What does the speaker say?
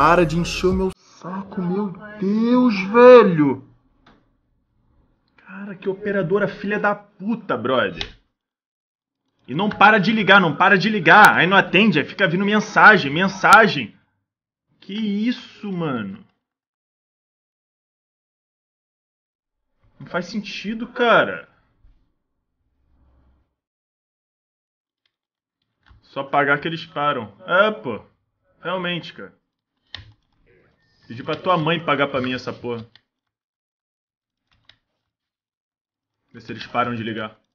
Para de encher o meu saco, meu Deus, velho! Cara, que operadora filha da puta, brother! E não para de ligar, não para de ligar. Aí não atende, aí fica vindo mensagem, mensagem. Que isso, mano? Não faz sentido, cara. Só pagar que eles param. É, pô. Realmente, cara. Pedi pra tua mãe pagar pra mim essa porra. Ver se eles param de ligar.